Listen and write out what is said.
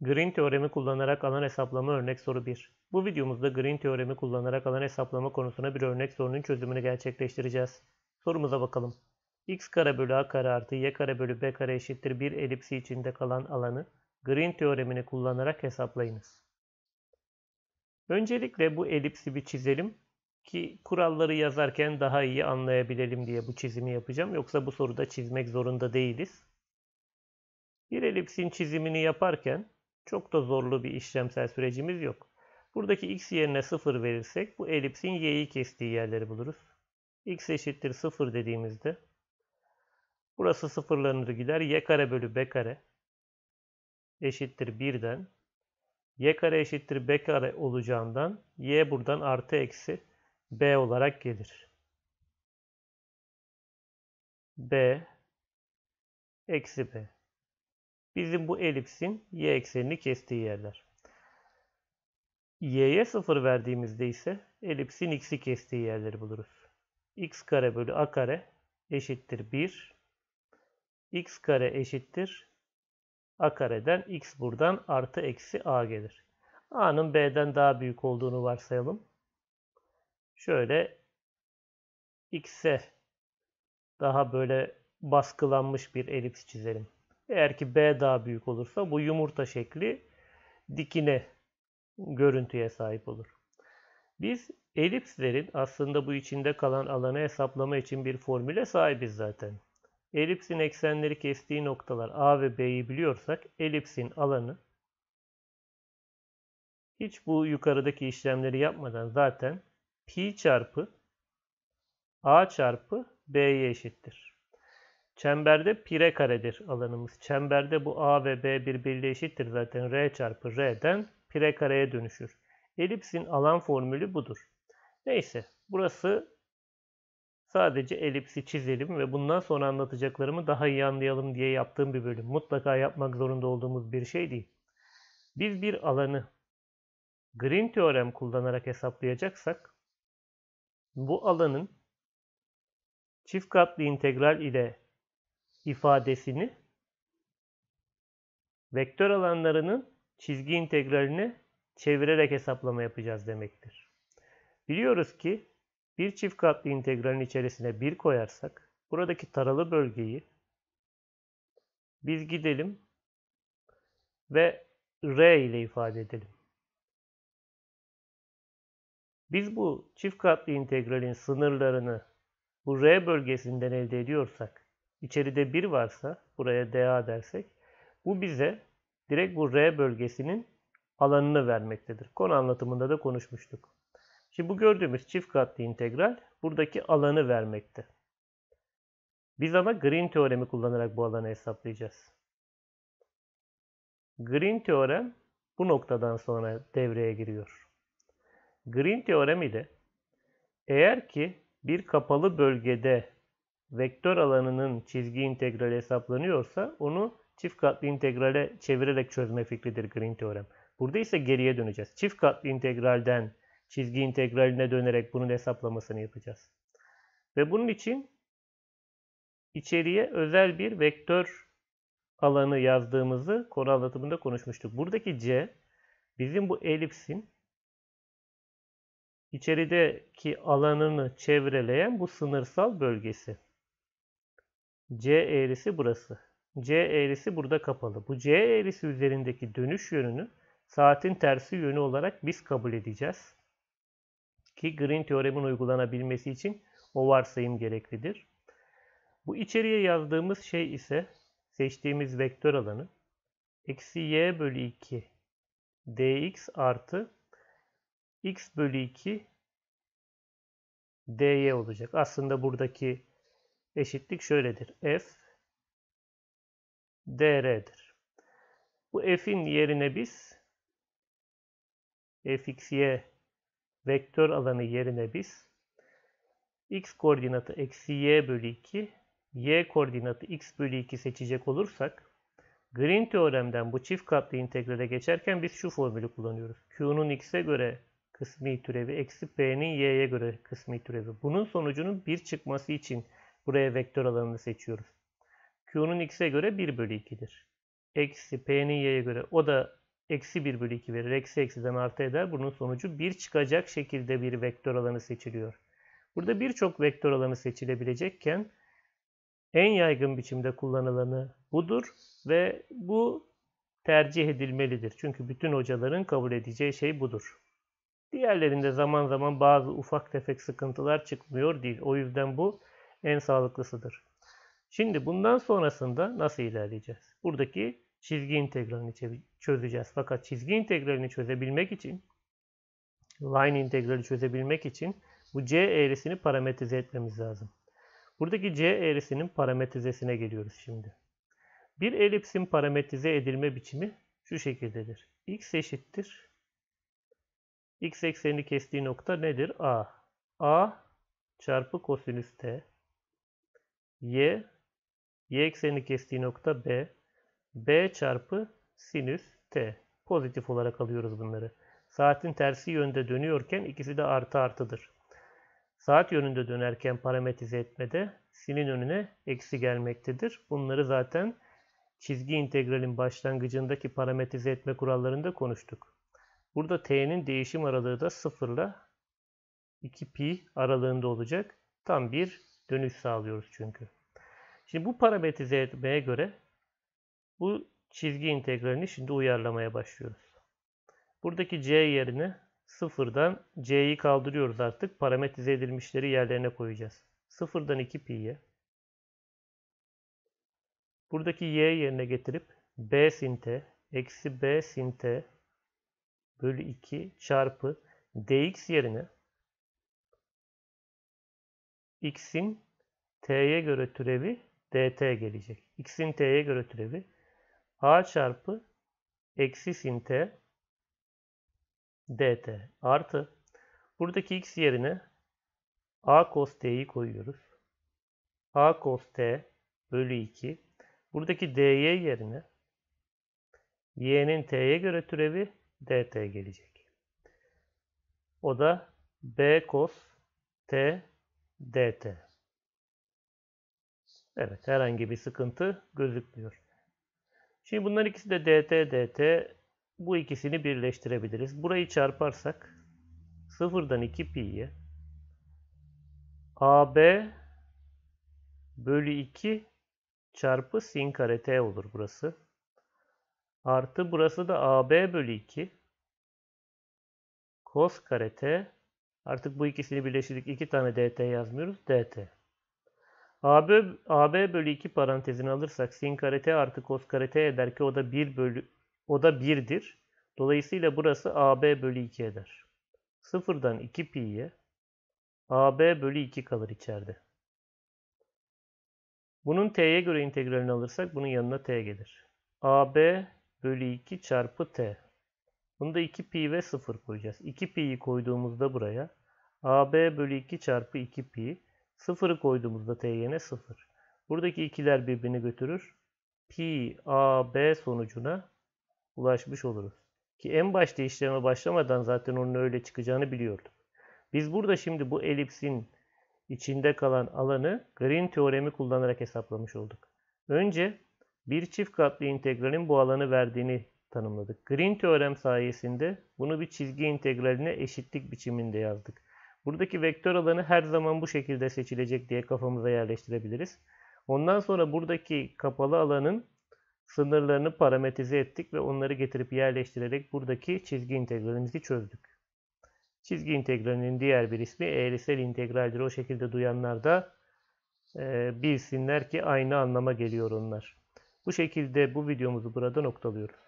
Green teoremi kullanarak alan hesaplama örnek soru 1. Bu videomuzda Green teoremi kullanarak alan hesaplama konusuna bir örnek sorunun çözümünü gerçekleştireceğiz. Sorumuza bakalım. x kare bölü a kare artı y kare bölü b kare eşittir bir elipsi içinde kalan alanı Green teoremini kullanarak hesaplayınız. Öncelikle bu elipsi bir çizelim ki kuralları yazarken daha iyi anlayabilelim diye bu çizimi yapacağım. Yoksa bu soruda çizmek zorunda değiliz. Bir elipsin çizimini yaparken çok da zorlu bir işlemsel sürecimiz yok. Buradaki x yerine 0 verirsek bu elipsin y'yi kestiği yerleri buluruz. x eşittir 0 dediğimizde burası sıfırlanır gider. y kare bölü b kare eşittir 1'den y kare eşittir b kare olacağından y buradan artı eksi b olarak gelir. b eksi b bizim bu elipsin y eksenini kestiği yerler. y'ye 0 verdiğimizde ise elipsin x'i kestiği yerleri buluruz. x kare bölü a kare eşittir 1. x kare eşittir a kareden x buradan artı eksi a gelir. a'nın b'den daha büyük olduğunu varsayalım. Şöyle x'e daha böyle baskılanmış bir elips çizelim. Eğer ki B daha büyük olursa bu yumurta şekli dikine görüntüye sahip olur. Biz elipslerin aslında bu içinde kalan alanı hesaplama için bir formüle sahibiz zaten. Elipsin eksenleri kestiği noktalar A ve B'yi biliyorsak elipsin alanı hiç bu yukarıdaki işlemleri yapmadan zaten pi çarpı A çarpı B'ye eşittir. Çemberde pire karedir alanımız. Çemberde bu A ve B birbiriyle eşittir zaten. R çarpı R'den pire kareye dönüşür. Elipsin alan formülü budur. Neyse burası sadece elipsi çizelim ve bundan sonra anlatacaklarımı daha iyi anlayalım diye yaptığım bir bölüm. Mutlaka yapmak zorunda olduğumuz bir şey değil. Biz bir alanı Green teorem kullanarak hesaplayacaksak bu alanın çift katlı integral ile ifadesini vektör alanlarının çizgi integralini çevirerek hesaplama yapacağız demektir. Biliyoruz ki bir çift katlı integralin içerisine 1 koyarsak buradaki taralı bölgeyi biz gidelim ve R ile ifade edelim. Biz bu çift katlı integralin sınırlarını bu R bölgesinden elde ediyorsak içeride 1 varsa buraya DA dersek bu bize direkt bu R bölgesinin alanını vermektedir. Konu anlatımında da konuşmuştuk. Şimdi bu gördüğümüz çift katlı integral buradaki alanı vermekte. Biz ama Green teoremi kullanarak bu alanı hesaplayacağız. Green teorem bu noktadan sonra devreye giriyor. Green teoremi de eğer ki bir kapalı bölgede vektör alanının çizgi integrali hesaplanıyorsa onu çift katlı integrale çevirerek çözme fikridir Green teorem. Burada ise geriye döneceğiz. Çift katlı integralden çizgi integraline dönerek bunun hesaplamasını yapacağız. Ve bunun için içeriye özel bir vektör alanı yazdığımızı konu anlatımında konuşmuştuk. Buradaki C bizim bu elipsin içerideki alanını çevreleyen bu sınırsal bölgesi. C eğrisi burası. C eğrisi burada kapalı. Bu C eğrisi üzerindeki dönüş yönünü saatin tersi yönü olarak biz kabul edeceğiz. Ki Green teoremin uygulanabilmesi için o varsayım gereklidir. Bu içeriye yazdığımız şey ise seçtiğimiz vektör alanı eksi y bölü 2 dx artı x bölü 2 dy olacak. Aslında buradaki eşitlik şöyledir. F dr'dir. Bu f'in yerine biz fxy vektör alanı yerine biz x koordinatı eksi y bölü 2 y koordinatı x bölü 2 seçecek olursak Green teoremden bu çift katlı integrale geçerken biz şu formülü kullanıyoruz. Q'nun x'e göre kısmi türevi eksi p'nin y'ye göre kısmi türevi. Bunun sonucunun bir çıkması için Buraya vektör alanını seçiyoruz. Q'nun x'e göre 1 bölü 2'dir. Eksi p'nin y'ye göre o da eksi 1 bölü 2 verir. Eksi eksiden artı eder. Bunun sonucu 1 çıkacak şekilde bir vektör alanı seçiliyor. Burada birçok vektör alanı seçilebilecekken en yaygın biçimde kullanılanı budur ve bu tercih edilmelidir. Çünkü bütün hocaların kabul edeceği şey budur. Diğerlerinde zaman zaman bazı ufak tefek sıkıntılar çıkmıyor değil. O yüzden bu en sağlıklısıdır. Şimdi bundan sonrasında nasıl ilerleyeceğiz? Buradaki çizgi integralini çözeceğiz. Fakat çizgi integralini çözebilmek için line integrali çözebilmek için bu c eğrisini parametrize etmemiz lazım. Buradaki c eğrisinin parametrizesine geliyoruz şimdi. Bir elipsin parametrize edilme biçimi şu şekildedir. x eşittir. x eksenini kestiği nokta nedir? a. a çarpı kosinüs t y, y eksenini kestiği nokta b, b çarpı sinüs t. Pozitif olarak alıyoruz bunları. Saatin tersi yönde dönüyorken ikisi de artı artıdır. Saat yönünde dönerken parametrize etmede sinin önüne eksi gelmektedir. Bunları zaten çizgi integralin başlangıcındaki parametrize etme kurallarında konuştuk. Burada t'nin değişim aralığı da 0 ile 2 pi aralığında olacak. Tam bir Dönüş sağlıyoruz çünkü. Şimdi bu parametrize etmeye göre bu çizgi integralini şimdi uyarlamaya başlıyoruz. Buradaki c yerine sıfırdan c'yi kaldırıyoruz artık. Parametrize edilmişleri yerlerine koyacağız. Sıfırdan 2 pi'ye. Buradaki y yerine getirip b sin t eksi b sin t bölü 2 çarpı dx yerine x'in t'ye göre türevi dt gelecek. x'in t'ye göre türevi a çarpı eksi sin t dt artı buradaki x yerine a cos t'yi koyuyoruz. a cos t bölü 2 buradaki dy yerine y'nin t'ye göre türevi dt gelecek. O da b cos t dt. Evet herhangi bir sıkıntı gözükmüyor. Şimdi bunlar ikisi de dt dt. Bu ikisini birleştirebiliriz. Burayı çarparsak sıfırdan 2 pi'ye AB bölü 2 çarpı sin kare t olur burası. Artı burası da AB bölü 2 cos kare t Artık bu ikisini birleştirdik. iki tane dt yazmıyoruz. dt. AB, AB bölü 2 parantezini alırsak sin kare t artı kos kare t eder ki o da 1 bölü o da 1'dir. Dolayısıyla burası AB bölü 2 eder. Sıfırdan 2 pi'ye AB bölü 2 kalır içeride. Bunun t'ye göre integralini alırsak bunun yanına t gelir. AB bölü 2 çarpı t. Bunda 2 pi ve 0 koyacağız. 2 pi'yi koyduğumuzda buraya AB bölü 2 çarpı 2 pi. Sıfırı koyduğumuzda t'yene 0. Buradaki ikiler birbirini götürür. Pi AB sonucuna ulaşmış oluruz. Ki en başta işleme başlamadan zaten onun öyle çıkacağını biliyorduk. Biz burada şimdi bu elipsin içinde kalan alanı Green teoremi kullanarak hesaplamış olduk. Önce bir çift katlı integralin bu alanı verdiğini tanımladık. Green teorem sayesinde bunu bir çizgi integraline eşitlik biçiminde yazdık. Buradaki vektör alanı her zaman bu şekilde seçilecek diye kafamıza yerleştirebiliriz. Ondan sonra buradaki kapalı alanın sınırlarını parametrize ettik ve onları getirip yerleştirerek buradaki çizgi integralimizi çözdük. Çizgi integralinin diğer bir ismi eğrisel integraldir. O şekilde duyanlar da e, bilsinler ki aynı anlama geliyor onlar. Bu şekilde bu videomuzu burada noktalıyoruz.